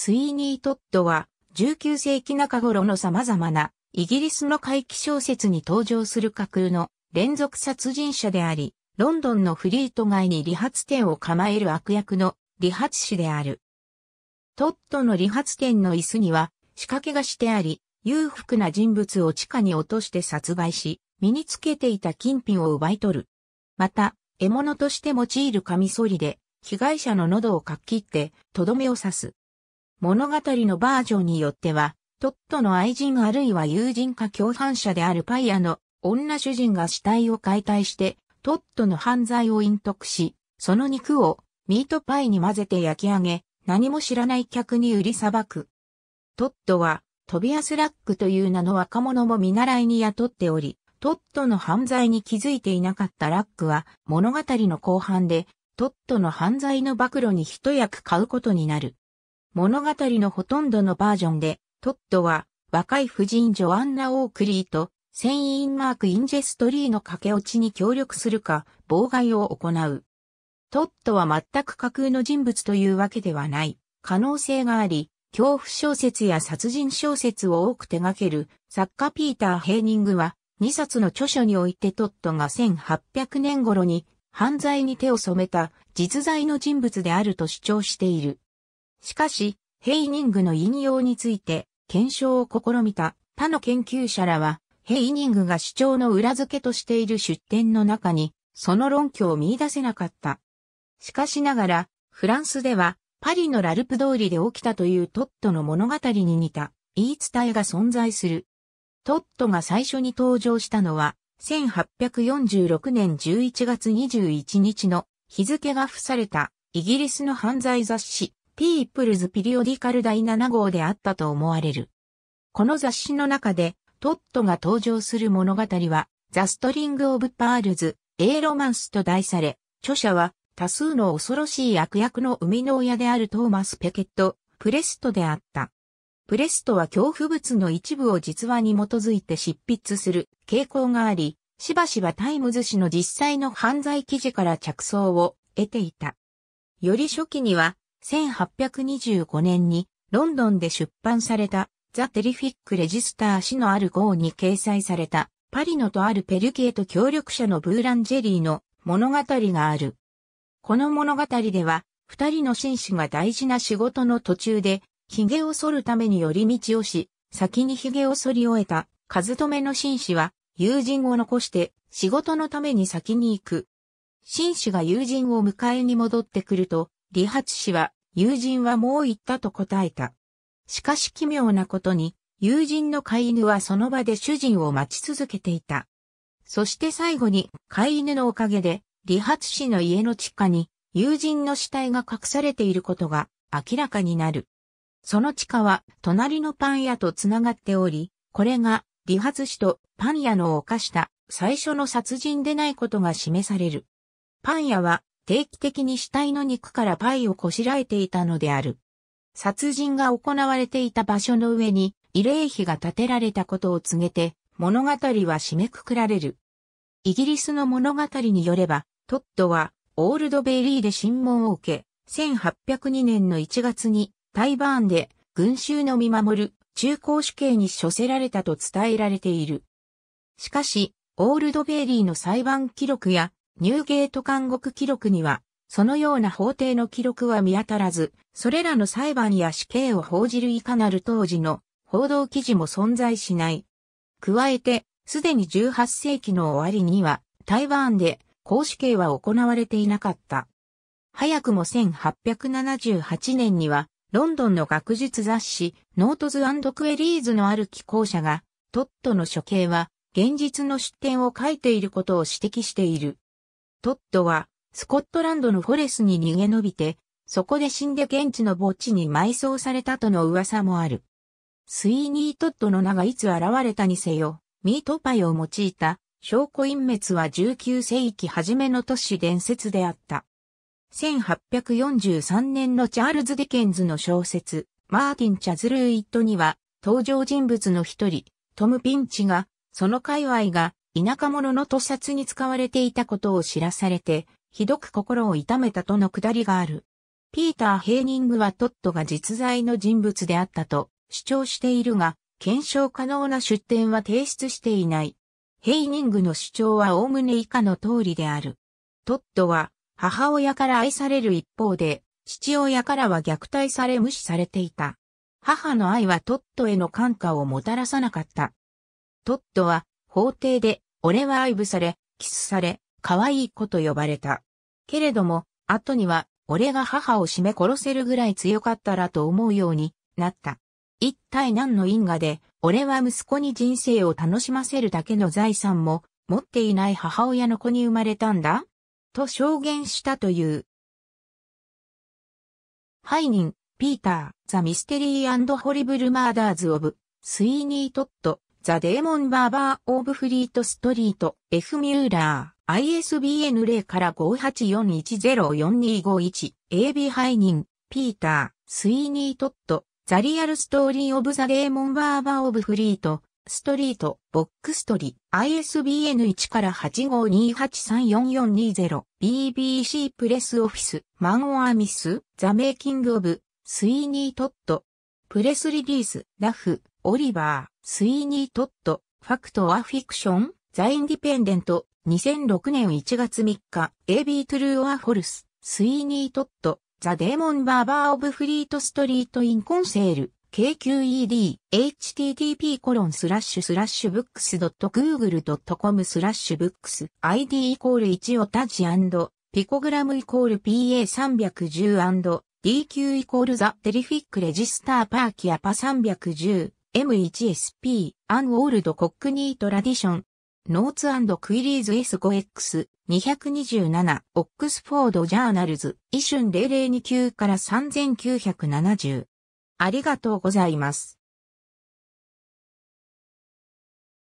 スイーニー・トッドは、19世紀中頃の様々なイギリスの怪奇小説に登場する架空の連続殺人者であり、ロンドンのフリート街に理髪店を構える悪役の理髪師である。トッドの理髪店の椅子には仕掛けがしてあり、裕福な人物を地下に落として殺害し、身につけていた金品を奪い取る。また、獲物として用いるカミソリで、被害者の喉をかっきって、とどめを刺す。物語のバージョンによっては、トットの愛人あるいは友人か共犯者であるパイアの女主人が死体を解体して、トットの犯罪を隠匿し、その肉をミートパイに混ぜて焼き上げ、何も知らない客に売りさばく。トットは、トビアスラックという名の若者も見習いに雇っており、トットの犯罪に気づいていなかったラックは、物語の後半で、トットの犯罪の暴露に一役買うことになる。物語のほとんどのバージョンで、トッドは若い夫人ジョアンナ・オークリーとインマーク・インジェストリーの駆け落ちに協力するか妨害を行う。トッドは全く架空の人物というわけではない可能性があり、恐怖小説や殺人小説を多く手掛ける作家ピーター・ヘーニングは2冊の著書においてトッドが1800年頃に犯罪に手を染めた実在の人物であると主張している。しかし、ヘイニングの引用について検証を試みた他の研究者らは、ヘイニングが主張の裏付けとしている出典の中に、その論拠を見出せなかった。しかしながら、フランスでは、パリのラルプ通りで起きたというトットの物語に似た言い伝えが存在する。トットが最初に登場したのは、1846年11月21日の日付が付されたイギリスの犯罪雑誌ピープルズ・ピリオディカル第7号であったと思われる。この雑誌の中で、トットが登場する物語は、ザ・ストリング・オブ・パールズ、A ロマンスと題され、著者は多数の恐ろしい悪役の生みの親であるトーマス・ペケット、プレストであった。プレストは恐怖物の一部を実話に基づいて執筆する傾向があり、しばしばタイムズ誌の実際の犯罪記事から着想を得ていた。より初期には1825年にロンドンで出版されたザ・テリフィック・レジスター誌のある号に掲載されたパリのとあるペルケート協力者のブーランジェリーの物語がある。この物語では二人の紳士が大事な仕事の途中で髭を剃るために寄り道をし、先に髭を剃り終えた数止めの紳士は友人を残して仕事のために先に行く。紳士が友人を迎えに戻ってくると、理髪師は、友人はもう行ったと答えた。しかし奇妙なことに、友人の飼い犬はその場で主人を待ち続けていた。そして最後に飼い犬のおかげで、理髪師の家の地下に友人の死体が隠されていることが明らかになる。その地下は隣のパン屋と繋がっており、これが理髪師とパン屋の犯した最初の殺人でないことが示される。パン屋は定期的に死体の肉からパイをこしらえていたのである。殺人が行われていた場所の上に慰霊碑が建てられたことを告げて、物語は締めくくられる。イギリスの物語によれば、トッドはオールドベイリーで審問を受け、1802年の1月にタイバーンで群衆の見守る中高主刑に処せられたと伝えられている。しかし、オールドベイリーの裁判記録やニューゲート監獄記録には、そのような法廷の記録は見当たらず、それらの裁判や死刑を報じるいかなる当時の報道記事も存在しない。加えて、すでに18世紀の終わりには、台湾で公死刑は行われていなかった。早くも1878年には、ロンドンの学術雑誌、ノートズクエリーズのある寄稿者が、トットの処刑は、現実の出典を書いていることを指摘している。トッドは、スコットランドのフォレスに逃げ延びて、そこで死んで現地の墓地に埋葬されたとの噂もある。スイーニー・トッドの名がいつ現れたにせよ、ミートパイを用いた証拠隠滅は19世紀初めの都市伝説であった。1843年のチャールズ・ディケンズの小説、マーティン・チャズルーイットには、登場人物の一人、トム・ピンチが、その界隈が田舎者の屠殺に使われていたことを知らされて、ひどく心を痛めたとのくだりがある。ピーター・ヘーニングはトットが実在の人物であったと主張しているが、検証可能な出典は提出していない。ヘイニングの主張は概ね以下の通りである。トットは母親から愛される一方で、父親からは虐待され無視されていた。母の愛はトットへの感化をもたらさなかった。トットは法廷で俺は愛撫され、キスされ、可愛い子と呼ばれた。けれども、後には、俺が母を締め殺せるぐらい強かったらと思うようになった。一体何の因果で、俺は息子に人生を楽しませるだけの財産も持っていない母親の子に生まれたんだと証言したという。ハイニン、ピーター、ザ・ミステリー・ホリブル・マーダーズ・オブ、スイーニー・トット、ザ・デーモン・バーバー・オブ・フリート・ストリート、F・ ミューラー、ISBN 0から5 8 4 1 0 4 2 5 1 AB ハイニン、ピーター、スイニー・トット、ザ・リアル・ストーリー・オブ・ザ・デーモン・バーバー・オブ・フリート、ストリート、ボックストリ、ISBN1 から8 5 2 8 3 4 4 2 0 BBC プレスオフィス、マン・オア・ミス、ザ・メイキング・オブ、スイニー・トット、プレスリリース、ラフ、オリバー、スイーニー・トット、ファクト・ア・フィクション、ザ・インディペンデント、2006年1月3日、AB トゥルー・オア・フォルス、スイーニー・トット、ザ・デーモン・バーバー・オブ・フリート・ストリート・イン・コンセール、KQED、http コロンスラッシュスラッシュブックス .google.com スラッシュブックス ID イコール1オタジピコグラムイコール PA310 DQ イコールザテリフィックレジスターパーキアパ310 M1SP、アンオールド・コックニー・トラディション、ノーツクイリーズ S5X、227、オックスフォード・ジャーナルズ、イシュン0029から3970。ありがとうございます。